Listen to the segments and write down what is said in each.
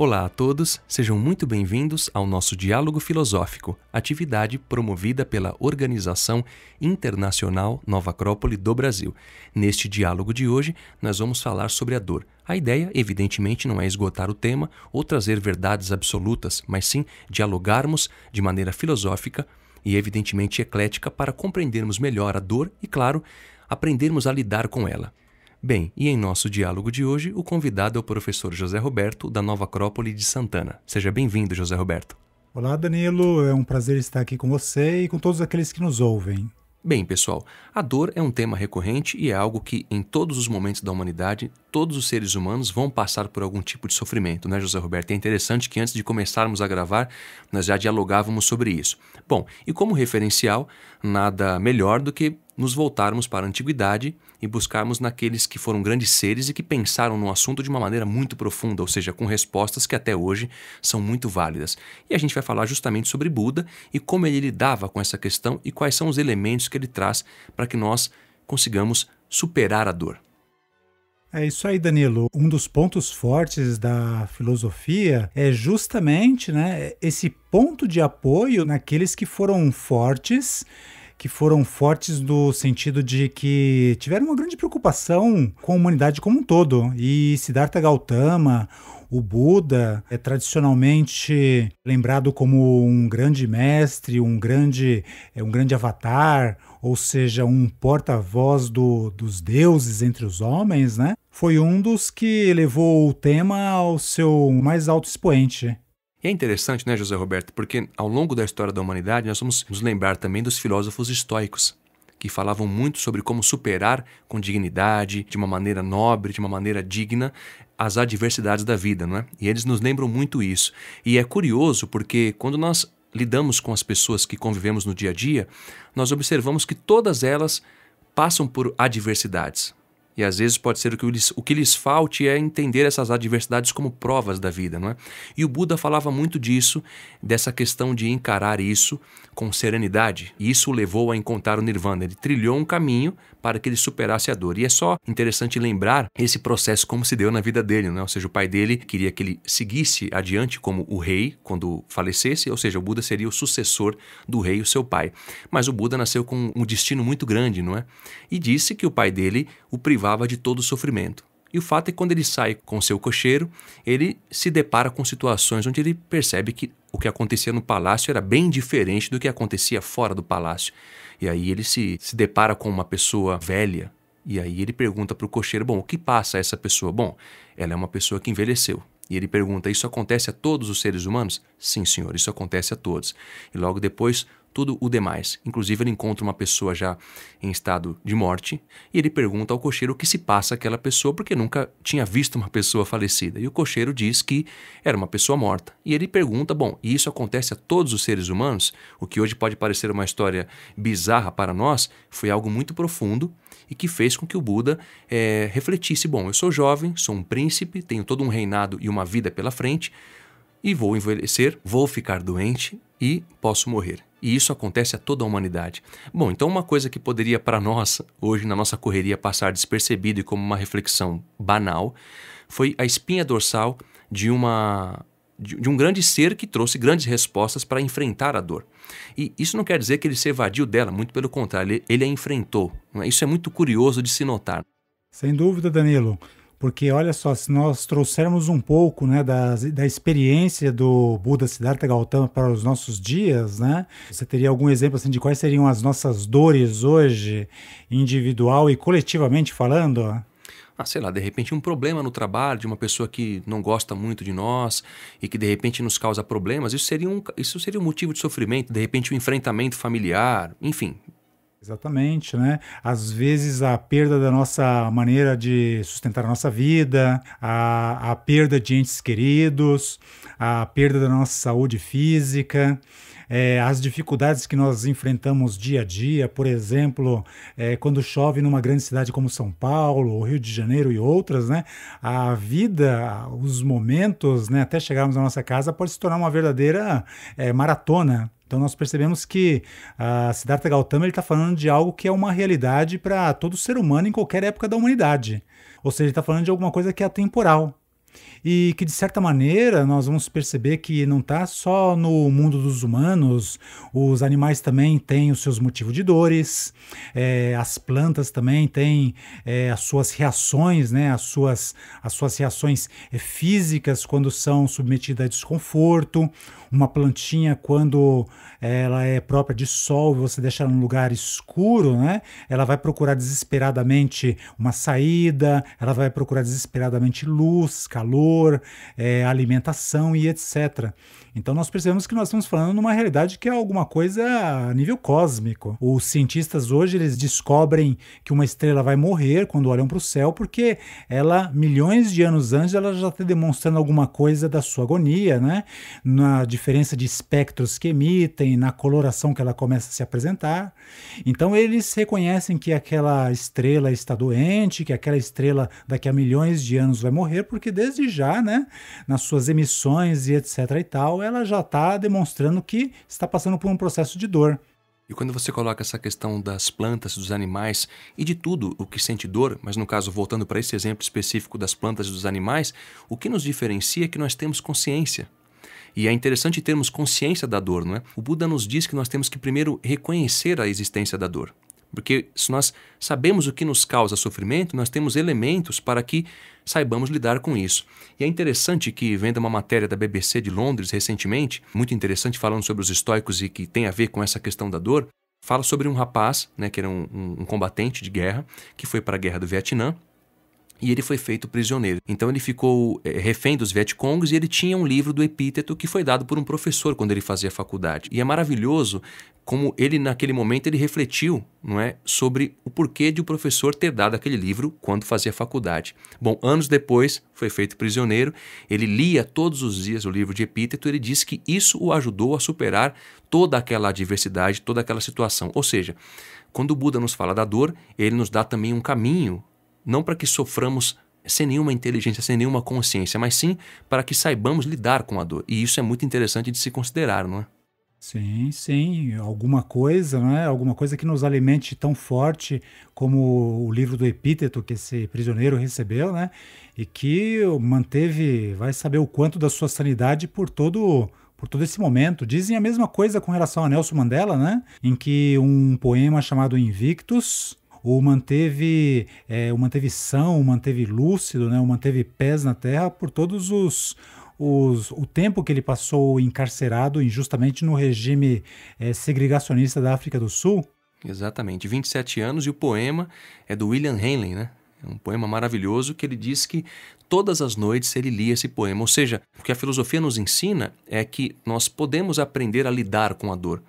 Olá a todos, sejam muito bem-vindos ao nosso Diálogo Filosófico, atividade promovida pela Organização Internacional Nova Acrópole do Brasil. Neste diálogo de hoje, nós vamos falar sobre a dor. A ideia, evidentemente, não é esgotar o tema ou trazer verdades absolutas, mas sim dialogarmos de maneira filosófica e, evidentemente, eclética para compreendermos melhor a dor e, claro, aprendermos a lidar com ela. Bem, e em nosso diálogo de hoje, o convidado é o professor José Roberto, da Nova Acrópole de Santana. Seja bem-vindo, José Roberto. Olá, Danilo. É um prazer estar aqui com você e com todos aqueles que nos ouvem. Bem, pessoal, a dor é um tema recorrente e é algo que, em todos os momentos da humanidade, todos os seres humanos vão passar por algum tipo de sofrimento, né, José Roberto? É interessante que antes de começarmos a gravar, nós já dialogávamos sobre isso. Bom, e como referencial, nada melhor do que nos voltarmos para a antiguidade e buscarmos naqueles que foram grandes seres e que pensaram no assunto de uma maneira muito profunda, ou seja, com respostas que até hoje são muito válidas. E a gente vai falar justamente sobre Buda e como ele lidava com essa questão e quais são os elementos que ele traz para que nós consigamos superar a dor. É isso aí, Danilo. Um dos pontos fortes da filosofia é justamente né, esse ponto de apoio naqueles que foram fortes que foram fortes no sentido de que tiveram uma grande preocupação com a humanidade como um todo. E Siddhartha Gautama, o Buda, é tradicionalmente lembrado como um grande mestre, um grande, é, um grande avatar, ou seja, um porta-voz do, dos deuses entre os homens, né? foi um dos que levou o tema ao seu mais alto expoente. E é interessante, né, José Roberto, porque ao longo da história da humanidade nós vamos nos lembrar também dos filósofos estoicos, que falavam muito sobre como superar com dignidade, de uma maneira nobre, de uma maneira digna, as adversidades da vida, não é? E eles nos lembram muito isso. E é curioso porque quando nós lidamos com as pessoas que convivemos no dia a dia, nós observamos que todas elas passam por adversidades. E às vezes pode ser que eles, o que lhes falte é entender essas adversidades como provas da vida, não é? E o Buda falava muito disso, dessa questão de encarar isso com serenidade. E isso o levou a encontrar o Nirvana. Ele trilhou um caminho para que ele superasse a dor. E é só interessante lembrar esse processo como se deu na vida dele, não é? Ou seja, o pai dele queria que ele seguisse adiante como o rei quando falecesse, ou seja, o Buda seria o sucessor do rei, o seu pai. Mas o Buda nasceu com um destino muito grande, não é? E disse que o pai dele o privava de todo o sofrimento. E o fato é que quando ele sai com seu cocheiro, ele se depara com situações onde ele percebe que o que acontecia no palácio era bem diferente do que acontecia fora do palácio. E aí ele se, se depara com uma pessoa velha, e aí ele pergunta para o cocheiro: Bom, o que passa a essa pessoa? Bom, ela é uma pessoa que envelheceu. E ele pergunta: Isso acontece a todos os seres humanos? Sim, senhor, isso acontece a todos. E logo depois, tudo o demais. Inclusive, ele encontra uma pessoa já em estado de morte e ele pergunta ao cocheiro o que se passa aquela pessoa, porque nunca tinha visto uma pessoa falecida. E o cocheiro diz que era uma pessoa morta. E ele pergunta: bom, e isso acontece a todos os seres humanos? O que hoje pode parecer uma história bizarra para nós, foi algo muito profundo e que fez com que o Buda é, refletisse: bom, eu sou jovem, sou um príncipe, tenho todo um reinado e uma vida pela frente. E vou envelhecer, vou ficar doente e posso morrer. E isso acontece a toda a humanidade. Bom, então uma coisa que poderia para nós, hoje na nossa correria, passar despercebido e como uma reflexão banal, foi a espinha dorsal de uma de um grande ser que trouxe grandes respostas para enfrentar a dor. E isso não quer dizer que ele se evadiu dela, muito pelo contrário, ele, ele a enfrentou. Né? Isso é muito curioso de se notar. Sem dúvida, Danilo porque olha só, se nós trouxermos um pouco né, da, da experiência do Buda Siddhartha Gautama para os nossos dias, né? Você teria algum exemplo assim, de quais seriam as nossas dores hoje, individual e coletivamente falando? ah, sei lá, de repente um problema no trabalho de uma pessoa que não gosta muito de nós e que de repente nos causa problemas, isso seria um, isso seria um motivo de sofrimento, de repente um enfrentamento familiar, enfim, Exatamente, né? Às vezes a perda da nossa maneira de sustentar a nossa vida, a, a perda de entes queridos, a perda da nossa saúde física, é, as dificuldades que nós enfrentamos dia a dia, por exemplo, é, quando chove numa grande cidade como São Paulo, ou Rio de Janeiro e outras, né? A vida, os momentos, né, até chegarmos à nossa casa, pode se tornar uma verdadeira é, maratona. Então nós percebemos que a ah, Siddhartha Gautama está falando de algo que é uma realidade para todo ser humano em qualquer época da humanidade. Ou seja, ele está falando de alguma coisa que é atemporal e que de certa maneira nós vamos perceber que não está só no mundo dos humanos, os animais também têm os seus motivos de dores, é, as plantas também têm é, as suas reações, né, as, suas, as suas reações é, físicas quando são submetidas a desconforto, uma plantinha quando ela é própria de sol e você deixa ela num lugar escuro, né, ela vai procurar desesperadamente uma saída, ela vai procurar desesperadamente luz, calor, calor, é, alimentação e etc. Então nós percebemos que nós estamos falando numa realidade que é alguma coisa a nível cósmico. Os cientistas hoje eles descobrem que uma estrela vai morrer quando olham para o céu porque ela milhões de anos antes ela já está demonstrando alguma coisa da sua agonia, né? Na diferença de espectros que emitem, na coloração que ela começa a se apresentar. Então eles reconhecem que aquela estrela está doente, que aquela estrela daqui a milhões de anos vai morrer porque desde desde já, né, nas suas emissões e etc e tal, ela já está demonstrando que está passando por um processo de dor. E quando você coloca essa questão das plantas, dos animais e de tudo o que sente dor, mas no caso, voltando para esse exemplo específico das plantas e dos animais, o que nos diferencia é que nós temos consciência. E é interessante termos consciência da dor, não é? O Buda nos diz que nós temos que primeiro reconhecer a existência da dor. Porque se nós sabemos o que nos causa sofrimento, nós temos elementos para que saibamos lidar com isso. E é interessante que, vendo uma matéria da BBC de Londres recentemente, muito interessante, falando sobre os estoicos e que tem a ver com essa questão da dor, fala sobre um rapaz, né, que era um, um, um combatente de guerra, que foi para a guerra do Vietnã, e ele foi feito prisioneiro. Então ele ficou é, refém dos Vietcongs e ele tinha um livro do epíteto que foi dado por um professor quando ele fazia faculdade. E é maravilhoso como ele naquele momento ele refletiu, não é, sobre o porquê de o professor ter dado aquele livro quando fazia faculdade. Bom, anos depois foi feito prisioneiro, ele lia todos os dias o livro de Epíteto, ele diz que isso o ajudou a superar toda aquela adversidade, toda aquela situação. Ou seja, quando o Buda nos fala da dor, ele nos dá também um caminho não para que soframos sem nenhuma inteligência, sem nenhuma consciência, mas sim para que saibamos lidar com a dor. E isso é muito interessante de se considerar, não é? Sim, sim, alguma coisa, não é Alguma coisa que nos alimente tão forte como o livro do Epíteto que esse prisioneiro recebeu, né? E que manteve, vai saber o quanto da sua sanidade por todo por todo esse momento. Dizem a mesma coisa com relação a Nelson Mandela, né? Em que um poema chamado Invictus o manteve, é, o manteve são, o manteve lúcido, né, o manteve pés na terra por todos os, os, o tempo que ele passou encarcerado injustamente no regime é, segregacionista da África do Sul. Exatamente, 27 anos e o poema é do William Henley, né? É um poema maravilhoso que ele diz que todas as noites ele lia esse poema. Ou seja, o que a filosofia nos ensina é que nós podemos aprender a lidar com a dor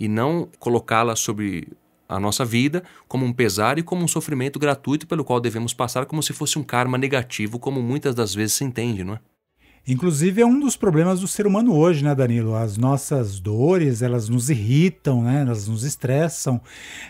e não colocá-la sobre a nossa vida como um pesar e como um sofrimento gratuito pelo qual devemos passar como se fosse um karma negativo, como muitas das vezes se entende, não é? Inclusive é um dos problemas do ser humano hoje, né, Danilo? As nossas dores, elas nos irritam, né? Elas nos estressam,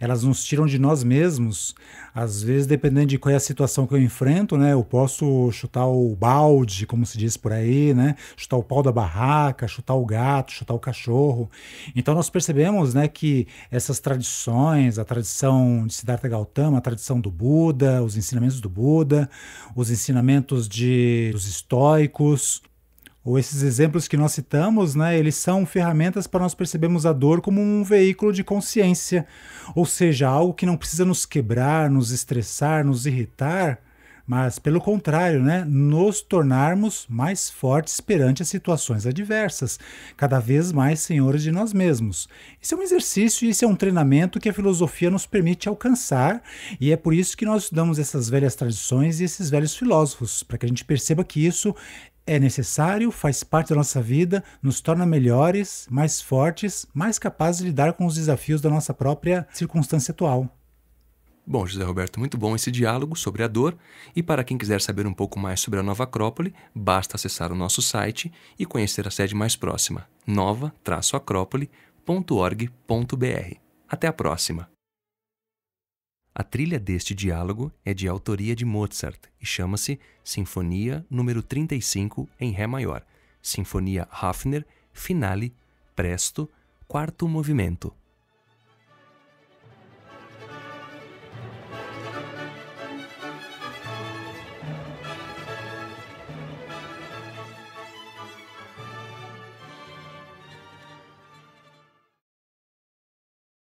elas nos tiram de nós mesmos. Às vezes, dependendo de qual é a situação que eu enfrento, né, eu posso chutar o balde, como se diz por aí, né? Chutar o pau da barraca, chutar o gato, chutar o cachorro. Então nós percebemos, né, que essas tradições, a tradição de Siddhartha Gautama, a tradição do Buda, os ensinamentos do Buda, os ensinamentos de, dos estoicos, ou esses exemplos que nós citamos, né, eles são ferramentas para nós percebermos a dor como um veículo de consciência, ou seja, algo que não precisa nos quebrar, nos estressar, nos irritar, mas pelo contrário, né, nos tornarmos mais fortes perante as situações adversas, cada vez mais senhores de nós mesmos. Isso é um exercício e isso é um treinamento que a filosofia nos permite alcançar, e é por isso que nós estudamos essas velhas tradições e esses velhos filósofos, para que a gente perceba que isso é necessário, faz parte da nossa vida, nos torna melhores, mais fortes, mais capazes de lidar com os desafios da nossa própria circunstância atual. Bom, José Roberto, muito bom esse diálogo sobre a dor. E para quem quiser saber um pouco mais sobre a Nova Acrópole, basta acessar o nosso site e conhecer a sede mais próxima, nova-acrópole.org.br. Até a próxima! A trilha deste diálogo é de autoria de Mozart e chama-se Sinfonia número 35 em Ré maior, Sinfonia Hafner, Finale, Presto, Quarto Movimento.